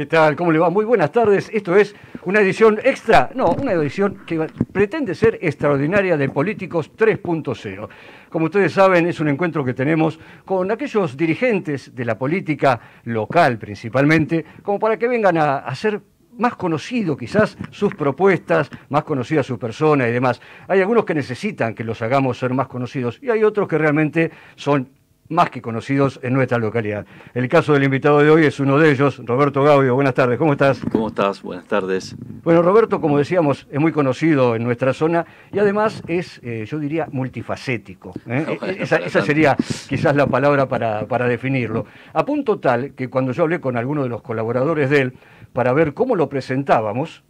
¿Qué tal? ¿Cómo le va? Muy buenas tardes. Esto es una edición extra, no, una edición que pretende ser extraordinaria de Políticos 3.0. Como ustedes saben, es un encuentro que tenemos con aquellos dirigentes de la política local principalmente, como para que vengan a hacer más conocido quizás sus propuestas, más conocida su persona y demás. Hay algunos que necesitan que los hagamos ser más conocidos y hay otros que realmente son más que conocidos en nuestra localidad. El caso del invitado de hoy es uno de ellos, Roberto Gaudio. Buenas tardes, ¿cómo estás? ¿Cómo estás? Buenas tardes. Bueno, Roberto, como decíamos, es muy conocido en nuestra zona y además es, eh, yo diría, multifacético. ¿eh? E-, esa, sería quizás la palabra para, para definirlo. A punto tal que cuando yo hablé con alguno de los colaboradores de él para ver cómo lo presentábamos,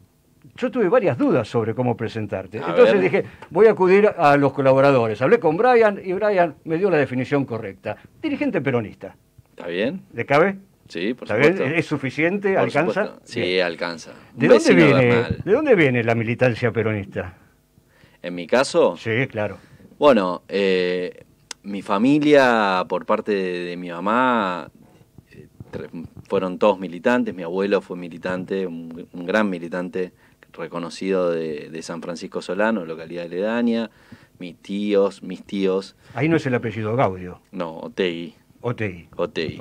yo tuve varias dudas sobre cómo presentarte. Entonces dije, voy a acudir a los colaboradores. Hablé con Brian y Brian me dio la definición correcta. Dirigente peronista. ¿Está bien? ¿Le cabe? Sí, por supuesto. ¿Es suficiente? ¿Alcanza? Sí, alcanza. ¿De dónde, viene, la militancia peronista? En mi caso. Sí, claro. Bueno, eh, mi familia, por parte de, mi mamá, eh, fueron todos militantes. Mi abuelo fue militante, un gran militante reconocido de, San Francisco Solano, localidad de Ledaña, mis tíos, mis tíos. Ahí no es el apellido Gaudio. No, Otei. Otei. Otei.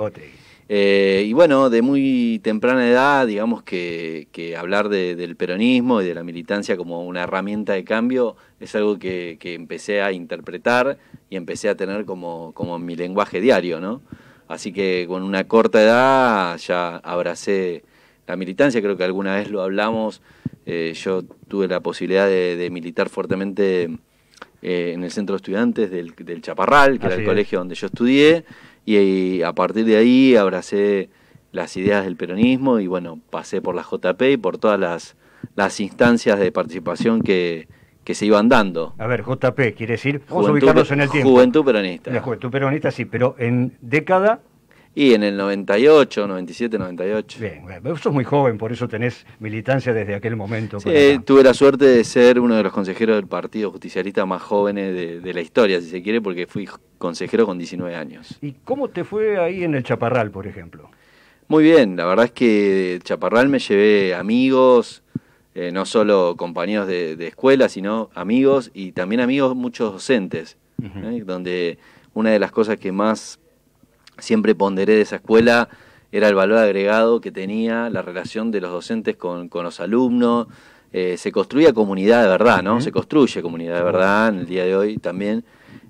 Eh, y bueno, de muy temprana edad, digamos que, hablar del peronismo y de la militancia como una herramienta de cambio es algo que, empecé a interpretar y empecé a tener como, como mi lenguaje diario, ¿no? Así que con una corta edad ya abracé la militancia, creo que alguna vez lo hablamos, eh, yo tuve la posibilidad de, militar fuertemente eh, en el centro de estudiantes del, Chaparral, que era el colegio donde yo estudié, y, a partir de ahí abracé las ideas del peronismo y bueno, pasé por la JP y por todas las, instancias de participación que, se iban dando. A ver, JP quiere decir, en el Juventud peronista. La juventud peronista, sí, pero en década y en el 98, 97, 98. Bien, vos sos muy joven, por eso tenés militancia desde aquel momento. Sí, tuve la suerte de ser uno de los consejeros del Partido Justicialista más jóvenes de, la historia, si se quiere, porque fui consejero con 19 años. ¿Y cómo te fue ahí en el Chaparral, por ejemplo? Muy bien, la verdad es que el Chaparral me llevé amigos, eh, no solo compañeros de, escuela, sino amigos y también amigos muchos docentes, ¿eh? donde una de las cosas que más siempre ponderé de esa escuela era el valor agregado que tenía la relación de los docentes con, los alumnos. Eh, se construía comunidad de verdad, ¿no? Se construye comunidad de verdad en el día de hoy también.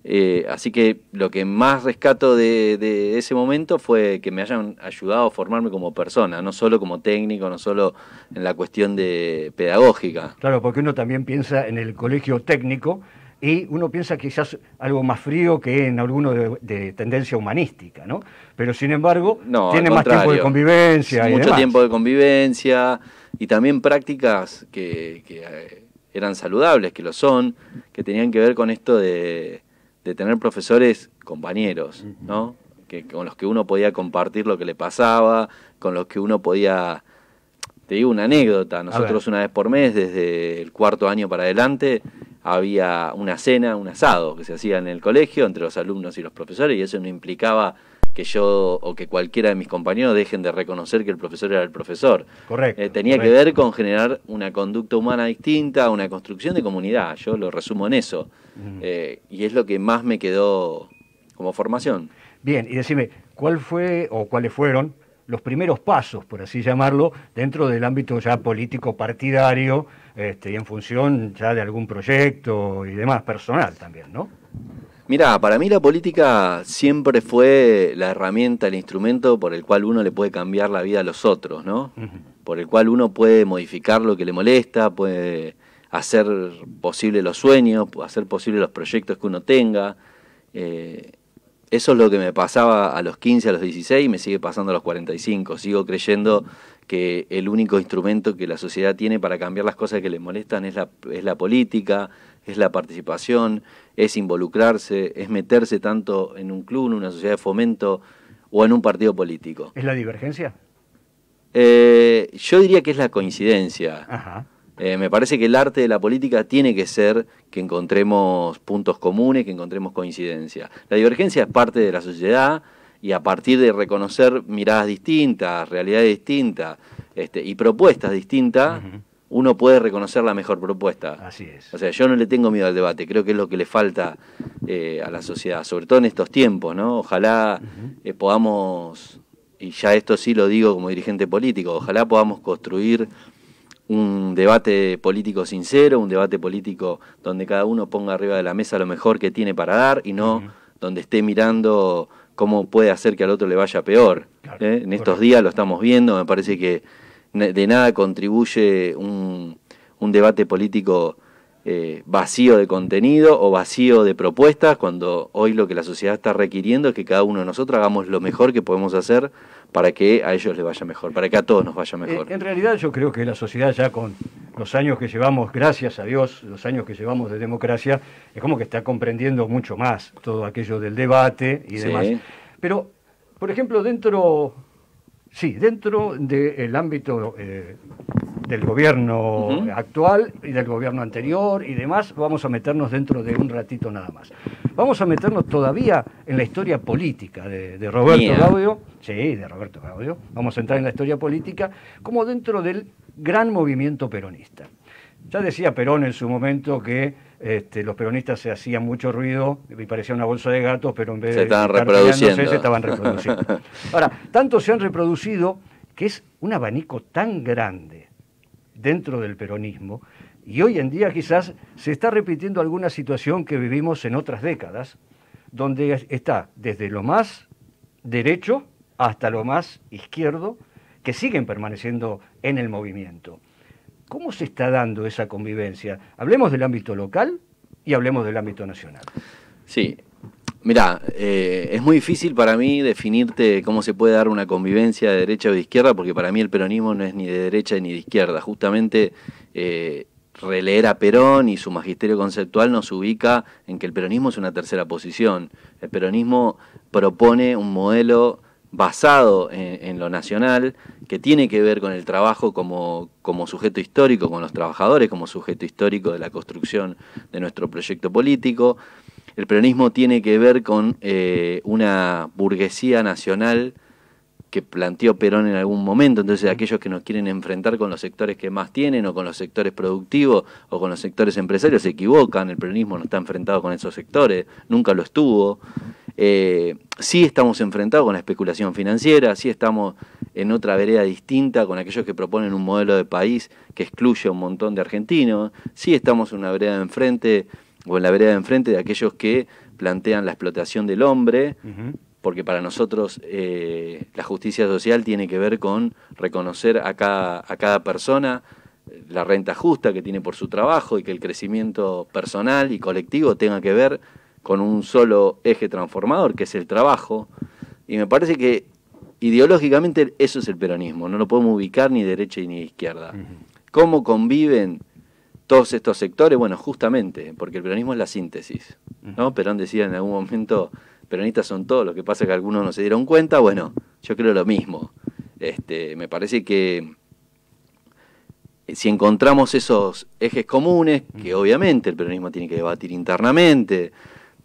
Eh, así que lo que más rescato de, de, ese momento fue que me hayan ayudado a formarme como persona, no solo como técnico, no solo en la cuestión de pedagógica. Claro, porque uno también piensa en el colegio técnico, y uno piensa que quizás algo más frío que en alguno de, tendencia humanística, ¿no? Pero sin embargo, tiene más tiempo de convivencia. mucho tiempo de convivencia y también prácticas que, eh, eran saludables, que lo son, que tenían que ver con esto de, de tener profesores compañeros, ¿no? Que, con los que uno podía compartir lo que le pasaba, con los que uno podía te digo una anécdota, nosotros una vez por mes, desde el cuarto año para adelante, había una cena, un asado que se hacía en el colegio entre los alumnos y los profesores y eso no implicaba que yo o que cualquiera de mis compañeros dejen de reconocer que el profesor era el profesor. Correcto. Eh, tenía que ver con generar una conducta humana distinta, una construcción de comunidad, yo lo resumo en eso. Eh, y es lo que más me quedó como formación. Bien, y decime, ¿cuál fue o cuáles fueron los primeros pasos, por así llamarlo, dentro del ámbito ya político partidario este, y en función ya de algún proyecto y demás personal también, ¿no? Mira, para mí la política siempre fue la herramienta, el instrumento por el cual uno le puede cambiar la vida a los otros, ¿no? Por el cual uno puede modificar lo que le molesta, puede hacer posible los sueños, hacer posible los proyectos que uno tenga. Eh, eso es lo que me pasaba a los 15, a los 16 y me sigue pasando a los 45. Sigo creyendo que el único instrumento que la sociedad tiene para cambiar las cosas que le molestan es la, es la política, es la participación, es involucrarse, es meterse tanto en un club, en una sociedad de fomento o en un partido político. ¿Es la divergencia? Eh, yo diría que es la coincidencia. Ajá. Eh, me parece que el arte de la política tiene que ser que encontremos puntos comunes, que encontremos coincidencia. La divergencia es parte de la sociedad y a partir de reconocer miradas distintas, realidades distintas este, y propuestas distintas, uno puede reconocer la mejor propuesta. Así es. O sea, yo no le tengo miedo al debate, creo que es lo que le falta eh, a la sociedad, sobre todo en estos tiempos, ¿no? Ojalá eh, podamos, y ya esto sí lo digo como dirigente político, ojalá podamos construir un debate político sincero, un debate político donde cada uno ponga arriba de la mesa lo mejor que tiene para dar y no donde esté mirando cómo puede hacer que al otro le vaya peor. ¿eh? En estos días lo estamos viendo, me parece que de nada contribuye un, debate político eh, vacío de contenido o vacío de propuestas cuando hoy lo que la sociedad está requiriendo es que cada uno de nosotros hagamos lo mejor que podemos hacer para que a ellos les vaya mejor, para que a todos nos vaya eh, mejor. en realidad yo creo que la sociedad ya con los años que llevamos, gracias a Dios, los años que llevamos de democracia, es como que está comprendiendo mucho más todo aquello del debate y demás. Pero, por ejemplo, dentro, sí, dentro del ámbito eh, del gobierno actual y del gobierno anterior y demás, vamos a meternos dentro de un ratito nada más. Vamos a meternos todavía en la historia política de, Roberto Gaudio, sí, de Roberto Gaudio, vamos a entrar en la historia política como dentro del gran movimiento peronista. Ya decía Perón en su momento que este, los peronistas se hacían mucho ruido y parecía una bolsa de gatos, pero en vez de estaban se estaban reproduciendo. Ahora, tanto se han reproducido que es un abanico tan grande dentro del peronismo. Y hoy en día quizás se está repitiendo alguna situación que vivimos en otras décadas, donde está desde lo más derecho hasta lo más izquierdo, que siguen permaneciendo en el movimiento. ¿Cómo se está dando esa convivencia? Hablemos del ámbito local y hablemos del ámbito nacional. Sí, Mira, eh, es muy difícil para mí definirte cómo se puede dar una convivencia de derecha o de izquierda, porque para mí el peronismo no es ni de derecha ni de izquierda. Justamente eh, releer a Perón y su magisterio conceptual nos ubica en que el peronismo es una tercera posición. El peronismo propone un modelo basado en, lo nacional, que tiene que ver con el trabajo como, sujeto histórico, con los trabajadores como sujeto histórico de la construcción de nuestro proyecto político, el peronismo tiene que ver con eh, una burguesía nacional que planteó Perón en algún momento, entonces aquellos que nos quieren enfrentar con los sectores que más tienen o con los sectores productivos o con los sectores empresarios se equivocan, el peronismo no está enfrentado con esos sectores, nunca lo estuvo. Eh, sí estamos enfrentados con la especulación financiera, sí estamos en otra vereda distinta con aquellos que proponen un modelo de país que excluye a un montón de argentinos, sí estamos en una vereda de enfrente o en la vereda de enfrente de aquellos que plantean la explotación del hombre, porque para nosotros eh, la justicia social tiene que ver con reconocer a cada, a cada persona eh, la renta justa que tiene por su trabajo y que el crecimiento personal y colectivo tenga que ver con un solo eje transformador, que es el trabajo. Y me parece que ideológicamente eso es el peronismo, no lo podemos ubicar ni derecha ni izquierda. ¿Cómo conviven todos estos sectores, bueno, justamente, porque el peronismo es la síntesis, ¿no? Perón decía en algún momento, peronistas son todos, lo que pasa es que algunos no se dieron cuenta, bueno, yo creo lo mismo. Este, me parece que eh, si encontramos esos ejes comunes, que obviamente el peronismo tiene que debatir internamente,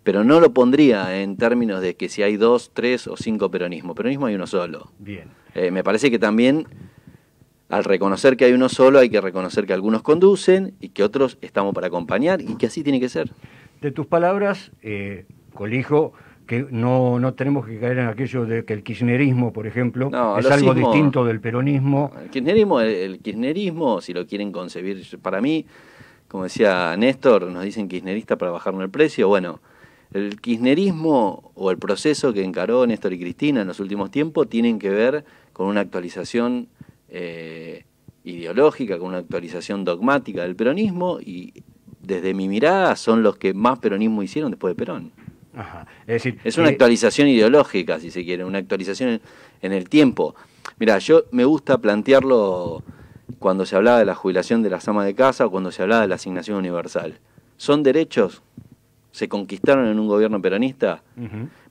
pero no lo pondría en términos de que si hay dos, tres o cinco peronismos. Peronismo hay uno solo. Bien. Eh, me parece que también al reconocer que hay uno solo, hay que reconocer que algunos conducen y que otros estamos para acompañar y que así tiene que ser. De tus palabras, eh, colijo que no, tenemos que caer en aquello de que el kirchnerismo, por ejemplo, es algo distinto del peronismo. El kirchnerismo, el, kirchnerismo, si lo quieren concebir para mí, como decía Néstor, nos dicen kirchnerista para bajarnos el precio. Bueno, el kirchnerismo o el proceso que encaró Néstor y Cristina en los últimos tiempos tienen que ver con una actualización eh, ideológica, con una actualización dogmática del peronismo y desde mi mirada son los que más peronismo hicieron después de Perón. Es, una eh, actualización ideológica, si se quiere, una actualización en, el tiempo. Mira, yo me gusta plantearlo cuando se hablaba de la jubilación de las amas de casa o cuando se hablaba de la asignación universal. Son derechos, se conquistaron en un gobierno peronista,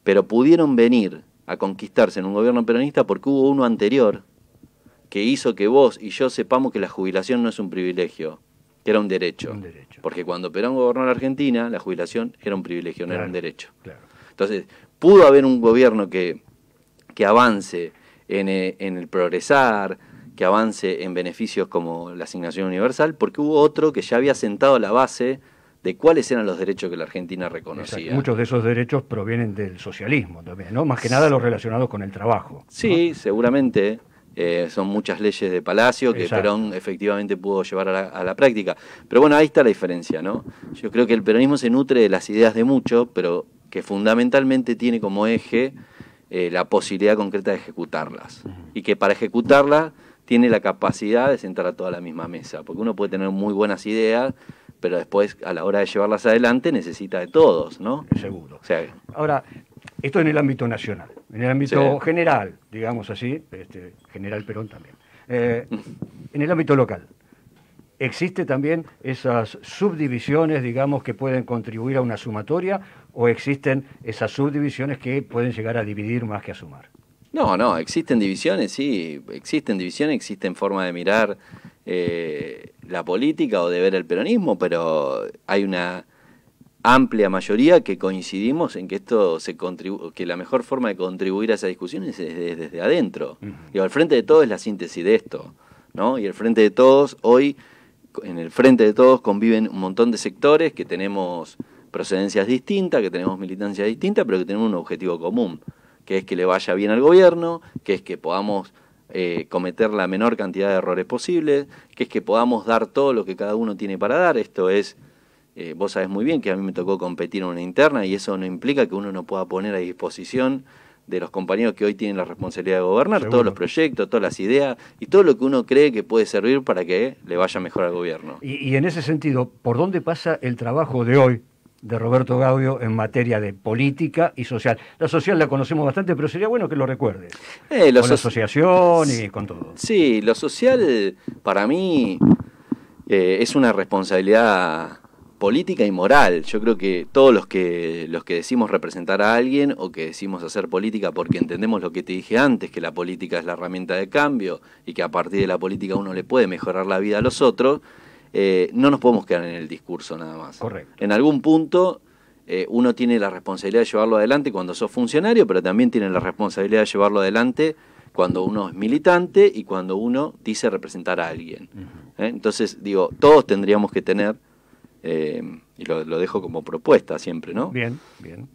pero pudieron venir a conquistarse en un gobierno peronista porque hubo uno anterior que hizo que vos y yo sepamos que la jubilación no es un privilegio, que era un derecho. Porque cuando Perón gobernó la Argentina, la jubilación era un privilegio, no era un derecho. Claro. Entonces, pudo haber un gobierno que, que avance eh, en, el progresar, que avance en beneficios como la asignación universal, porque hubo otro que ya había sentado la base de cuáles eran los derechos que la Argentina reconocía. Muchos de esos derechos provienen del socialismo ¿no? Más que nada los relacionados con el trabajo. Sí, seguramente. Eh, son muchas leyes de Palacio que Perón efectivamente pudo llevar a la, práctica. Pero bueno, ahí está la diferencia, ¿no? Yo creo que el peronismo se nutre de las ideas de muchos, pero que fundamentalmente tiene como eje eh, la posibilidad concreta de ejecutarlas. Y que para ejecutarlas tiene la capacidad de sentar a toda la misma mesa, porque uno puede tener muy buenas ideas, pero después a la hora de llevarlas adelante necesita de todos, ¿no? Seguro. Ahora, esto en el ámbito nacional en el ámbito general, digamos así, este, general Perón también. Eh, en el ámbito local, ¿existe también esas subdivisiones, digamos, que pueden contribuir a una sumatoria o existen esas subdivisiones que pueden llegar a dividir más que a sumar? No, no, existen divisiones, sí, existen divisiones, existen formas de mirar eh, la política o de ver el peronismo, pero hay una amplia mayoría que coincidimos en que esto se que la mejor forma de contribuir a esa discusión es desde, adentro. al frente de todos es la síntesis de esto, ¿no? Y el frente de todos hoy en el frente de todos conviven un montón de sectores que tenemos procedencias distintas, que tenemos militancias distintas, pero que tenemos un objetivo común, que es que le vaya bien al gobierno, que es que podamos eh, cometer la menor cantidad de errores posibles, que es que podamos dar todo lo que cada uno tiene para dar. Esto es eh, vos sabés muy bien que a mí me tocó competir en una interna y eso no implica que uno no pueda poner a disposición de los compañeros que hoy tienen la responsabilidad de gobernar todos los proyectos, todas las ideas y todo lo que uno cree que puede servir para que le vaya mejor al gobierno. Y, en ese sentido, ¿por dónde pasa el trabajo de hoy de Roberto Gaudio en materia de política y social. La social la conocemos bastante, pero sería bueno que lo recuerde. Eh, con la asociación y con todo. Sí, lo social para mí eh, es una responsabilidad política y moral. Yo creo que todos los que, los que decimos representar a alguien o que decimos hacer política porque entendemos lo que te dije antes, que la política es la herramienta de cambio y que a partir de la política uno le puede mejorar la vida a los otros, eh, no nos podemos quedar en el discurso nada más. Correcto. En algún punto eh, uno tiene la responsabilidad de llevarlo adelante cuando sos funcionario, pero también tiene la responsabilidad de llevarlo adelante cuando uno es militante y cuando uno dice representar a alguien. ¿Eh? Entonces, digo, todos tendríamos que tener eh, y lo, dejo como propuesta siempre, ¿no? Bien, bien.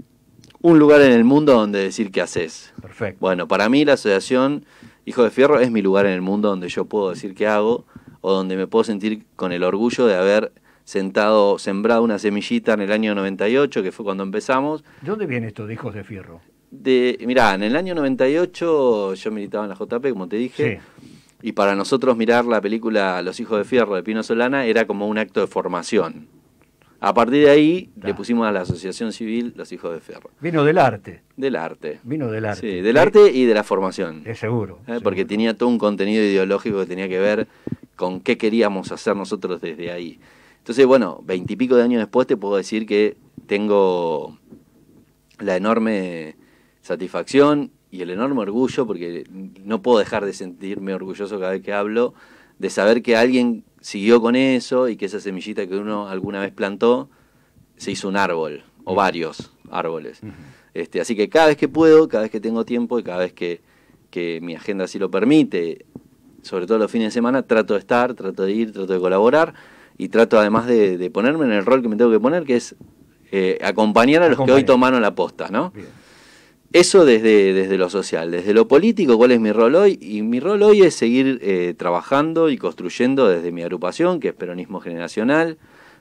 Un lugar en el mundo donde decir qué haces. Perfecto. Bueno, para mí la asociación hijos de Fierro es mi lugar en el mundo donde yo puedo decir qué hago o donde me puedo sentir con el orgullo de haber sentado, sembrado una semillita en el año 98, que fue cuando empezamos. ¿De dónde viene esto de Hijos de Fierro? De, mirá, en el año 98 yo militaba en la JP, como te dije. Y para nosotros mirar la película Los Hijos de Fierro de Pino Solana era como un acto de formación. A partir de ahí le pusimos a la Asociación Civil Los Hijos de Ferro. Vino del arte. Del arte. Vino del arte. Sí, del arte y de la formación. Es eh, eh, seguro. Porque tenía todo un contenido ideológico que tenía que ver con qué queríamos hacer nosotros desde ahí. Entonces, bueno, veintipico de años después te puedo decir que tengo la enorme satisfacción y el enorme orgullo, porque no puedo dejar de sentirme orgulloso cada vez que hablo, de saber que alguien siguió con eso y que esa semillita que uno alguna vez plantó se hizo un árbol o varios árboles. este, así que cada vez que puedo, cada vez que tengo tiempo y cada vez que, mi agenda así lo permite, sobre todo los fines de semana, trato de estar, trato de ir, trato de colaborar y trato además de, ponerme en el rol que me tengo que poner, que es eh, acompañar a los que hoy tomaron la posta, ¿no? Eso desde, desde lo social. Desde lo político, ¿cuál es mi rol hoy? Y mi rol hoy es seguir eh, trabajando y construyendo desde mi agrupación, que es Peronismo Generacional,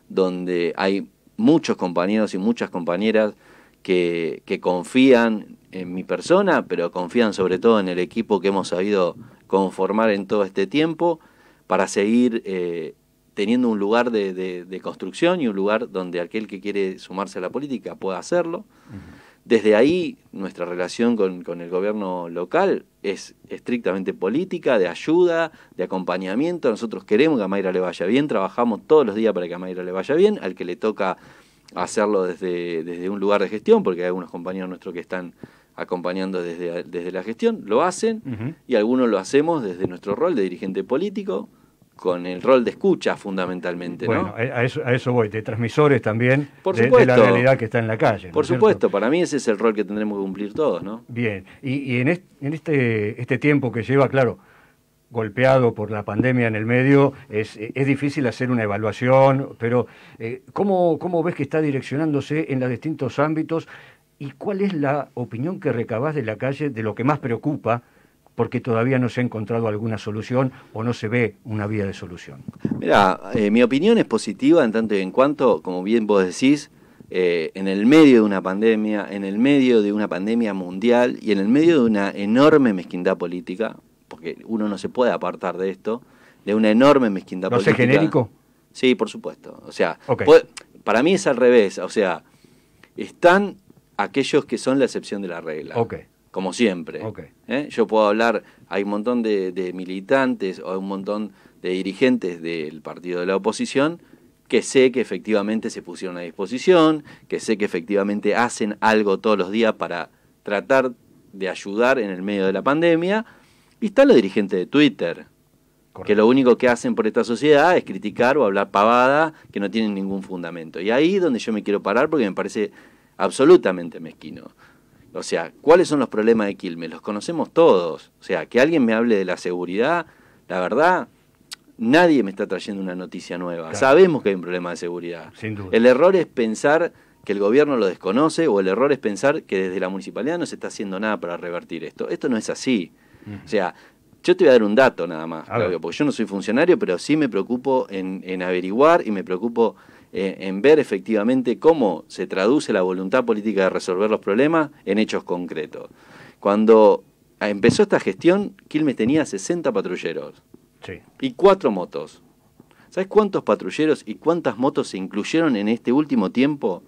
donde hay muchos compañeros y muchas compañeras que, confían en mi persona, pero confían sobre todo en el equipo que hemos sabido conformar en todo este tiempo para seguir eh, teniendo un lugar de, construcción y un lugar donde aquel que quiere sumarse a la política pueda hacerlo. Desde ahí, nuestra relación con, el gobierno local es estrictamente política, de ayuda, de acompañamiento. Nosotros queremos que a Mayra le vaya bien, trabajamos todos los días para que a Mayra le vaya bien, al que le toca hacerlo desde, desde un lugar de gestión, porque hay algunos compañeros nuestros que están acompañando desde, la gestión, lo hacen y algunos lo hacemos desde nuestro rol de dirigente político, con el rol de escucha fundamentalmente. Bueno, a, eso, a eso voy, de transmisores también de, la realidad que está en la calle. Por supuesto, para mí ese es el rol que tendremos que cumplir todos, ¿no? Bien, y, en, este, este, tiempo que lleva, claro, golpeado por la pandemia en el medio, es, difícil hacer una evaluación, pero eh, ¿cómo, ¿cómo ves que está direccionándose en los distintos ámbitos y cuál es la opinión que recabás de la calle de lo que más preocupa? porque todavía no se ha encontrado alguna solución o no se ve una vía de solución. Mira, eh, mi opinión es positiva en tanto y en cuanto, como bien vos decís, eh, en el medio de una pandemia, en el medio de una pandemia mundial y en el medio de una enorme mezquindad política, porque uno no se puede apartar de esto, de una enorme mezquindad política. ¿No genérico? Sí, por supuesto. O sea, para mí es al revés. O sea, están aquellos que son la excepción de la regla. Okay como siempre. ¿Eh? Yo puedo hablar, hay un montón de, militantes o hay un montón de dirigentes del partido de la oposición que sé que efectivamente se pusieron a disposición, que sé que efectivamente hacen algo todos los días para tratar de ayudar en el medio de la pandemia. Y están los dirigentes de Twitter, que lo único que hacen por esta sociedad es criticar o hablar pavada que no tienen ningún fundamento. Y ahí es donde yo me quiero parar porque me parece absolutamente mezquino. O sea, ¿cuáles son los problemas de Quilmes? Los conocemos todos. O sea, que alguien me hable de la seguridad, la verdad, nadie me está trayendo una noticia nueva. Sabemos que hay un problema de seguridad. El error es pensar que el gobierno lo desconoce o el error es pensar que desde la municipalidad no se está haciendo nada para revertir esto. Esto no es así. O sea, yo te voy a dar un dato nada más, porque yo no soy funcionario, pero sí me preocupo en averiguar y me preocupo eh, en ver efectivamente cómo se traduce la voluntad política de resolver los problemas en hechos concretos. Cuando empezó esta gestión, Quilmes tenía 60 patrulleros y cuatro motos. ¿Sabes cuántos patrulleros y cuántas motos se incluyeron en este último tiempo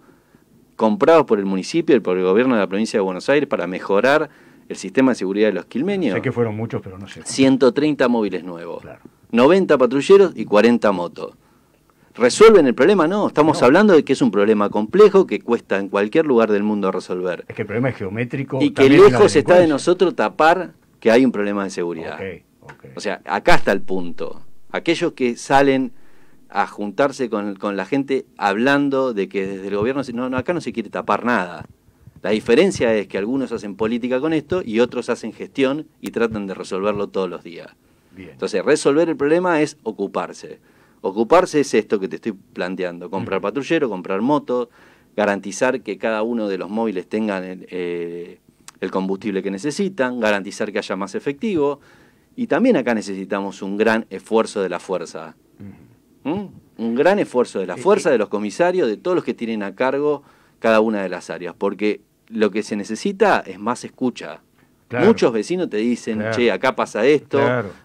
comprados por el municipio y por el gobierno de la provincia de Buenos Aires para mejorar el sistema de seguridad de los quilmenios? Sé que fueron muchos, pero no sé. 130 móviles nuevos, 90 patrulleros y 40 motos. ¿Resuelven el problema? No, estamos hablando de que es un problema complejo que cuesta en cualquier lugar del mundo resolver. Es que el problema es geométrico. Y que lejos está de nosotros tapar que hay un problema de seguridad. O sea, acá está el punto. Aquellos que salen a juntarse con, la gente hablando de que desde el gobierno, no, no, acá no se quiere tapar nada. La diferencia es que algunos hacen política con esto y otros hacen gestión y tratan de resolverlo todos los días. Entonces, resolver el problema es ocuparse. Ocuparse es esto que te estoy planteando, comprar patrullero, comprar moto, garantizar que cada uno de los móviles tengan eh, el, combustible que necesitan, garantizar que haya más efectivo, y también acá necesitamos un gran esfuerzo de la fuerza. ¿Mm? Un gran esfuerzo de la eh, fuerza, eh. de los comisarios, de todos los que tienen a cargo cada una de las áreas, porque lo que se necesita es más escucha. Muchos vecinos te dicen, che, acá pasa esto,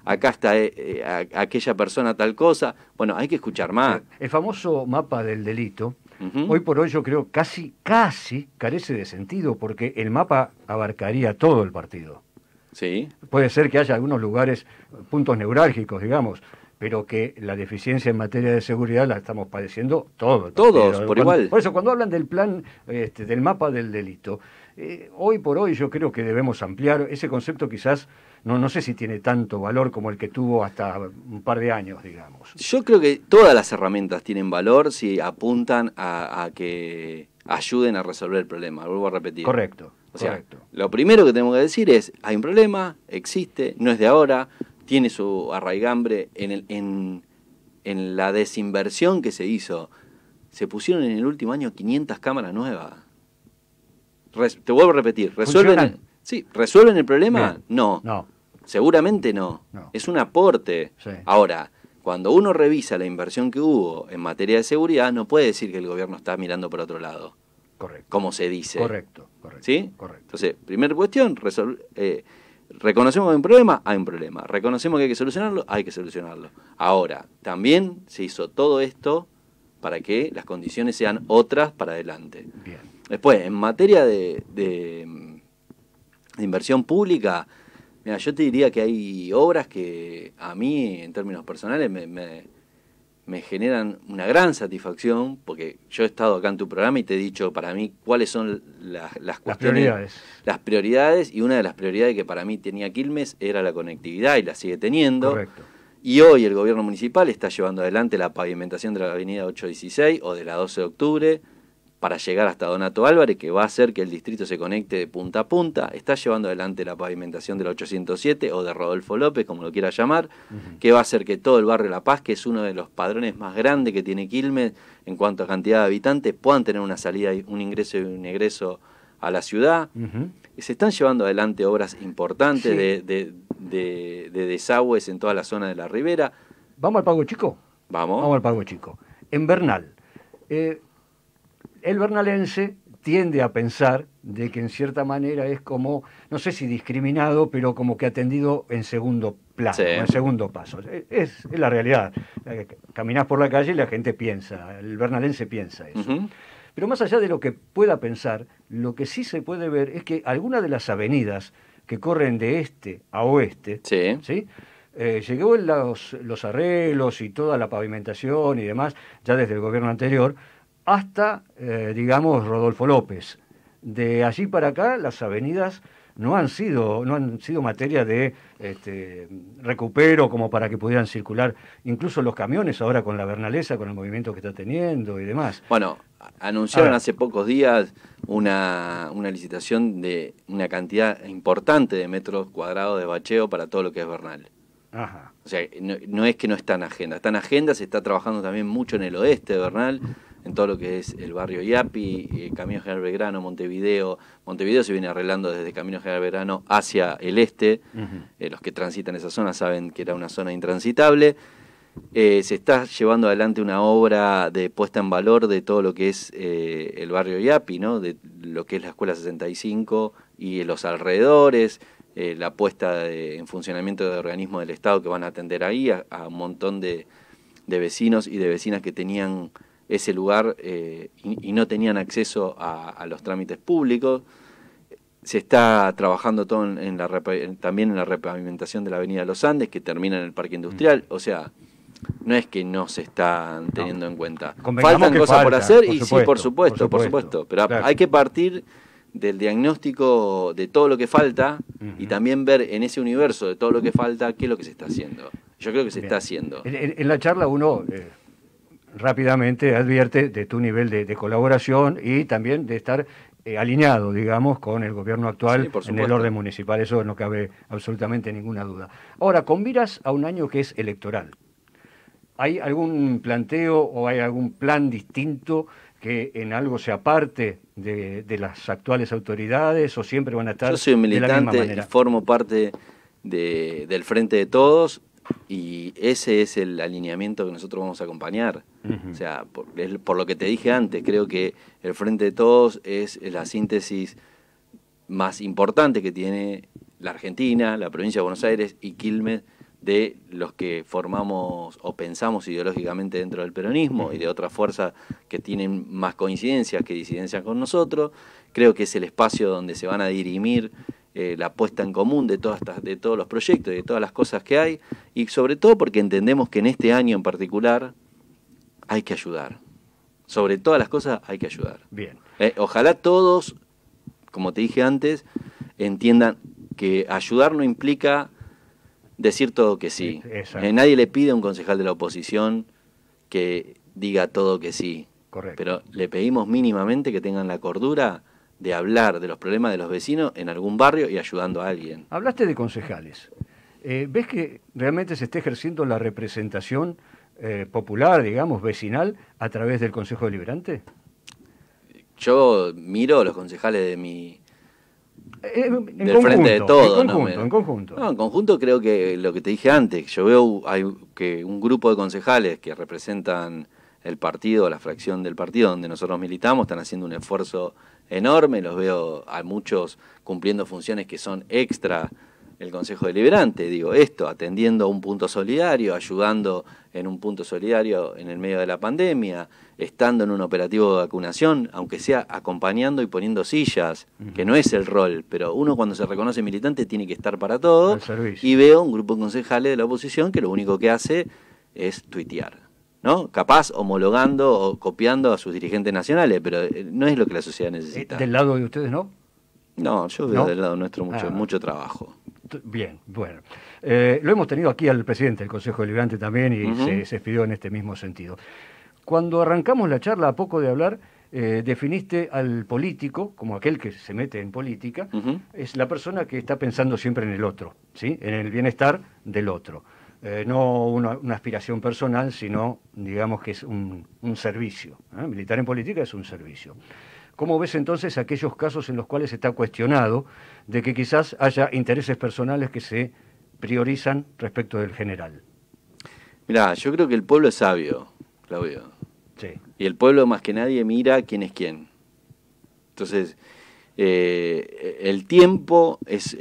acá está eh, eh, aquella persona tal cosa. Bueno, hay que escuchar más. El famoso mapa del delito, hoy por hoy yo creo casi, casi carece de sentido porque el mapa abarcaría todo el partido. Sí. Puede ser que haya algunos lugares, puntos neurálgicos, digamos, pero que la deficiencia en materia de seguridad la estamos padeciendo todo, todos. Todos, por igual. Por eso, cuando hablan del plan, este, del mapa del delito, eh, hoy por hoy yo creo que debemos ampliar ese concepto quizás, no, no sé si tiene tanto valor como el que tuvo hasta un par de años, digamos. Yo creo que todas las herramientas tienen valor si apuntan a, que ayuden a resolver el problema, vuelvo a repetir. Correcto. lo primero que tenemos que decir es, hay un problema, existe, no es de ahora, tiene su arraigambre en, el, en, en la desinversión que se hizo. Se pusieron en el último año 500 cámaras nuevas te vuelvo a repetir, ¿resuelven, el, ¿resuelven el problema? No. Seguramente no. Es un aporte. Ahora, cuando uno revisa la inversión que hubo en materia de seguridad, no puede decir que el gobierno está mirando por otro lado. Correcto. Como se dice. Correcto, ¿Sí? Correcto. Entonces, primera cuestión, eh, reconocemos que hay un problema, hay un problema. Reconocemos que hay que solucionarlo, hay que solucionarlo. Ahora, también se hizo todo esto para que las condiciones sean otras para adelante. Bien. Después, en materia de, inversión pública, mira, yo te diría que hay obras que a mí, en términos personales, me, generan una gran satisfacción, porque yo he estado acá en tu programa y te he dicho para mí cuáles son las, las, las prioridades. Las prioridades, y una de las prioridades que para mí tenía Quilmes era la conectividad y la sigue teniendo. Correcto. Y hoy el gobierno municipal está llevando adelante la pavimentación de la avenida 816 o de la 12 de octubre para llegar hasta Donato Álvarez, que va a hacer que el distrito se conecte de punta a punta. Está llevando adelante la pavimentación del 807 o de Rodolfo López, como lo quiera llamar, que va a hacer que todo el barrio La Paz, que es uno de los padrones más grandes que tiene Quilmes en cuanto a cantidad de habitantes, puedan tener una salida, un ingreso y un egreso a la ciudad. Se están llevando adelante obras importantes de, desagües en toda la zona de la ribera. ¿Vamos al pago chico? Vamos. Vamos al pago chico. En Bernal. Eh, el bernalense tiende a pensar de que en cierta manera es como, no sé si discriminado, pero como que atendido en segundo plano, en segundo paso. E, es, la realidad. Caminás por la calle y la gente piensa, el bernalense piensa eso. Pero más allá de lo que pueda pensar, lo que sí se puede ver es que algunas de las avenidas que corren de este a oeste, ¿sí? Eh, llegó los arreglos y toda la pavimentación y demás, ya desde el gobierno anterior, hasta, eh, digamos, Rodolfo López. De allí para acá, las avenidas no han sido, no han sido materia de este, recupero como para que pudieran circular incluso los camiones ahora con la Bernalesa, con el movimiento que está teniendo y demás. Bueno, anunciaron hace pocos días una, una, licitación de una cantidad importante de metros cuadrados de bacheo para todo lo que es Bernal. Ajá. O sea, no, no es que no está en agenda, está en agenda, se está trabajando también mucho en el oeste de Bernal en todo lo que es el barrio Iapi, eh, Camino General Belgrano, Montevideo. Montevideo se viene arreglando desde Camino General Belgrano hacia el este. Eh, los que transitan esa zona saben que era una zona intransitable. Eh, se está llevando adelante una obra de puesta en valor de todo lo que es el barrio Iapi, ¿no? de lo que es la Escuela 65 y los alrededores, la puesta en funcionamiento de organismos del Estado que van a atender ahí a, un montón de, de, vecinos y de vecinas que tenían ese lugar eh, y, no tenían acceso a, los trámites públicos. Se está trabajando todo en, la, también en la repavimentación de la Avenida Los Andes, que termina en el Parque Industrial. Mm. O sea, no es que no se están teniendo en cuenta. Faltan cosas por hacer y sí, por supuesto, por supuesto. pero hay que partir del diagnóstico de todo lo que falta y también ver en ese universo de todo lo que falta qué es lo que se está haciendo. Yo creo que se está haciendo. En, la charla uno... Eh, rápidamente advierte de tu nivel de, colaboración y también de estar eh, alineado, digamos, con el gobierno actual en el orden municipal. Eso no cabe absolutamente ninguna duda. Ahora, con miras a un año que es electoral, ¿hay algún planteo o hay algún plan distinto que en algo sea parte de, las actuales autoridades o siempre van a estar de la misma manera? Yo y formo parte del Frente de Todos y ese es el alineamiento que nosotros vamos a acompañar. O sea, por, lo que te dije antes, creo que el Frente de Todos es la síntesis más importante que tiene la Argentina, la provincia de Buenos Aires y Quilmes de los que formamos o pensamos ideológicamente dentro del peronismo y de otras fuerzas que tienen más coincidencias que disidencias con nosotros. Creo que es el espacio donde se van a dirimir eh, la puesta en común de, todas estas, de todos los proyectos, de todas las cosas que hay, y sobre todo porque entendemos que en este año en particular hay que ayudar. Sobre todas las cosas hay que ayudar. Bien. Eh, ojalá todos, como te dije antes, entiendan que ayudar no implica decir todo que sí. Eh, nadie le pide a un concejal de la oposición que diga todo que sí. Correcto. Pero le pedimos mínimamente que tengan la cordura de hablar de los problemas de los vecinos en algún barrio y ayudando a alguien. Hablaste de concejales. Eh, ¿Ves que realmente se está ejerciendo la representación eh, popular, digamos, vecinal, a través del Consejo Deliberante? Yo miro a los concejales de mi... Eh, en del conjunto, frente de todo. En conjunto, en conjunto. No, en conjunto creo que lo que te dije antes, yo veo hay, que un grupo de concejales que representan el partido, la fracción del partido donde nosotros militamos, están haciendo un esfuerzo enorme, los veo a muchos cumpliendo funciones que son extra el Consejo Deliberante, digo, esto, atendiendo a un punto solidario, ayudando en un punto solidario en el medio de la pandemia, estando en un operativo de vacunación, aunque sea acompañando y poniendo sillas, que no es el rol, pero uno cuando se reconoce militante tiene que estar para todo. Y veo un grupo de concejales de la oposición que lo único que hace es tuitear. ¿no? Capaz homologando o copiando a sus dirigentes nacionales, pero eh, no es lo que la sociedad necesita. ¿Del lado de ustedes no? No, yo veo del lado nuestro mucho, ah. mucho trabajo. Bien, bueno. Eh, lo hemos tenido aquí al presidente del Consejo Deliberante también y se, se en este mismo sentido. Cuando arrancamos la charla, a poco de hablar, eh, definiste al político como aquel que se mete en política, es la persona que está pensando siempre en el otro, ¿sí? en el bienestar del otro. Eh, no una, aspiración personal, sino digamos que es un, servicio. ¿eh? Militar en política es un servicio. ¿Cómo ves entonces aquellos casos en los cuales está cuestionado de que quizás haya intereses personales que se priorizan respecto del general? Mirá, yo creo que el pueblo es sabio, Claudio. Sí. Y el pueblo más que nadie mira quién es quién. Entonces, eh, el tiempo es,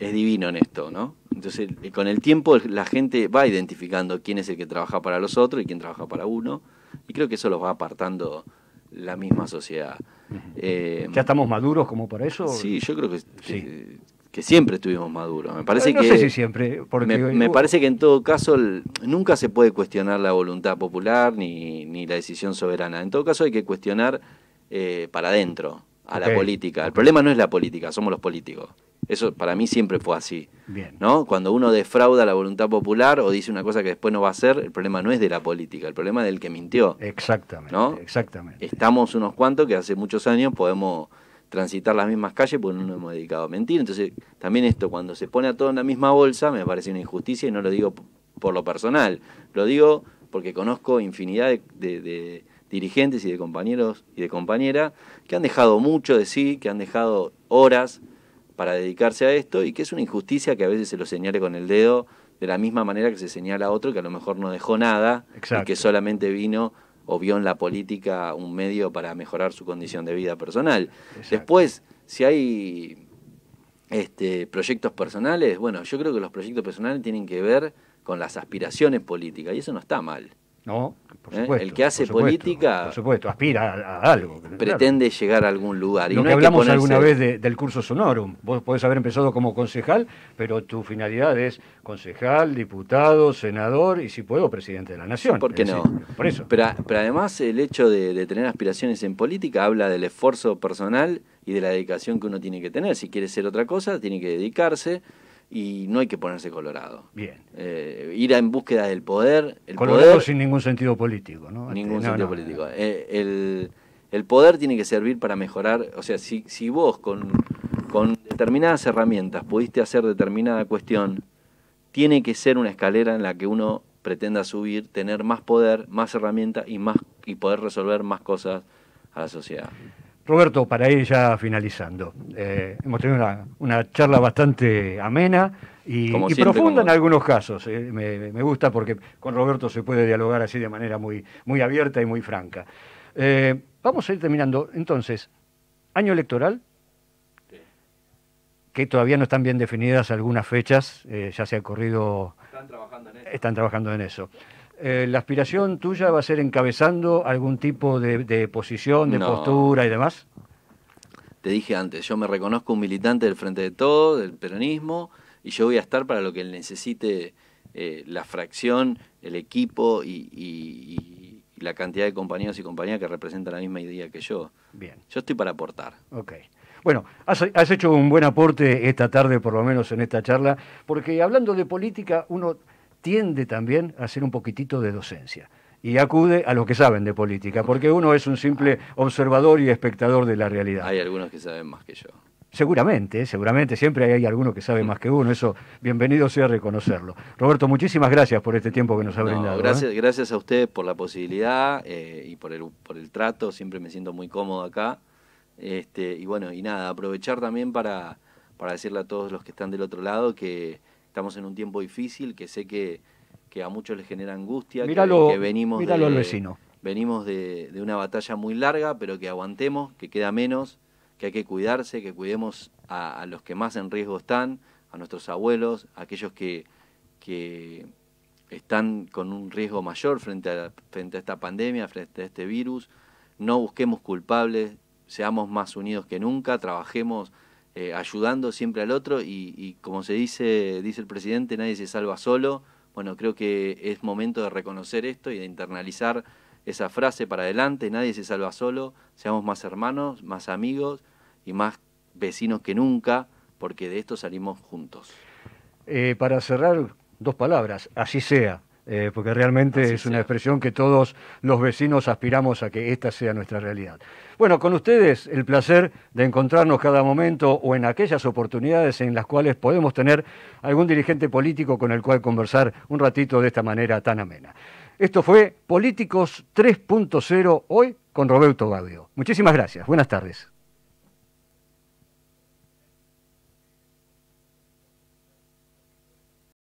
es divino en esto, ¿no? Entonces, con el tiempo la gente va identificando quién es el que trabaja para los otros y quién trabaja para uno, y creo que eso los va apartando la misma sociedad. Eh, ¿Ya estamos maduros como para eso? Sí, yo creo que, que, siempre estuvimos maduros. Me parece no que, sé si siempre. Porque me, parece que en todo caso nunca se puede cuestionar la voluntad popular ni, ni, la decisión soberana. En todo caso hay que cuestionar eh, para adentro a la política. El problema no es la política, somos los políticos. Eso para mí siempre fue así. ¿no? Cuando uno defrauda la voluntad popular o dice una cosa que después no va a ser, el problema no es de la política, el problema es del que mintió. Exactamente. Exactamente. Estamos unos cuantos que hace muchos años podemos transitar las mismas calles porque no nos hemos dedicado a mentir. Entonces, también esto, cuando se pone a todo en la misma bolsa, me parece una injusticia y no lo digo por lo personal, lo digo porque conozco infinidad de dirigentes y de compañeros y de compañeras que han dejado mucho de sí, que han dejado horas para dedicarse a esto y que es una injusticia que a veces se lo señale con el dedo de la misma manera que se señala a otro que a lo mejor no dejó nada y que solamente vino o vio en la política un medio para mejorar su condición de vida personal. Después, si hay este, proyectos personales, bueno, yo creo que los proyectos personales tienen que ver con las aspiraciones políticas y eso no está mal. No, por ¿Eh? supuesto. El que hace política. Por supuesto, aspira a, algo. Pretende llegar a algún lugar. Lo no que hablamos alguna vez del curso Sonorum. Vos podés haber empezado como concejal, pero tu finalidad es concejal, diputado, senador y, si puedo, presidente de la Nación. ¿Por qué no? eso. Pero, además, el hecho de tener aspiraciones en política habla del esfuerzo personal y de la dedicación que uno tiene que tener. Si quiere ser otra cosa, tiene que dedicarse y no hay que ponerse colorado. Bien. Eh, ir en búsqueda del poder. El colorado poder, sin ningún sentido político, este, Ningún sentido político. Eh, el, poder tiene que servir para mejorar. O sea, si, vos con, con determinadas herramientas pudiste hacer determinada cuestión, tiene que ser una escalera en la que uno pretenda subir, tener más poder, más herramientas y, más, y poder resolver más cosas a la sociedad. Roberto, para ir ya finalizando, eh, hemos tenido una, charla bastante amena y, profunda en algunos casos. Eh. me, gusta porque con Roberto se puede dialogar así de manera muy, muy abierta y muy franca. Eh, vamos a ir terminando. Entonces, año electoral, que todavía no están bien definidas algunas fechas, ya se ha corrido... Están trabajando en eso. Están trabajando en eso. Eh, la aspiración tuya va a ser encabezando algún tipo de, posición, de postura y demás? Te dije antes, yo me reconozco un militante del Frente de Todo, del peronismo, y yo voy a estar para lo que necesite eh, la fracción, el equipo y, la cantidad de compañeros y compañeras que representan la misma idea que yo. Bien. Yo estoy para aportar. Ok. Bueno, has hecho un buen aporte esta tarde, por lo menos en esta charla, porque hablando de política, uno tiende también a hacer un poquitito de docencia y acude a los que saben de política, porque uno es un simple observador y espectador de la realidad. Hay algunos que saben más que yo. Seguramente, seguramente, siempre hay algunos que saben más que uno, eso bienvenido sea reconocerlo. Roberto, muchísimas gracias por este tiempo que nos ha brindado. ¿eh? gracias, gracias a usted por la posibilidad eh, y por el, por el trato, siempre me siento muy cómodo acá. Este, y bueno, y nada, aprovechar también para, para decirle a todos los que están del otro lado que Estamos en un tiempo difícil que sé que, a muchos les genera angustia, míralo, que, que, venimos de, Venimos de, una batalla muy larga, pero que aguantemos, que queda menos, que hay que cuidarse, que cuidemos a, los que más en riesgo están, a nuestros abuelos, a aquellos que, que están con un riesgo mayor frente a, frente a esta pandemia, frente a este virus. No busquemos culpables, seamos más unidos que nunca, trabajemos eh, ayudando siempre al otro y, como se dice, dice el presidente, nadie se salva solo. Bueno, creo que es momento de reconocer esto y de internalizar esa frase para adelante, nadie se salva solo, seamos más hermanos, más amigos y más vecinos que nunca, porque de esto salimos juntos. Eh, para cerrar, dos palabras, así sea. Eh, porque realmente es una expresión que todos los vecinos aspiramos a que esta sea nuestra realidad. Bueno, con ustedes el placer de encontrarnos cada momento o en aquellas oportunidades en las cuales podemos tener algún dirigente político con el cual conversar un ratito de esta manera tan amena. Esto fue Políticos 3.0 hoy con Roberto Gadio. Muchísimas gracias. Buenas tardes.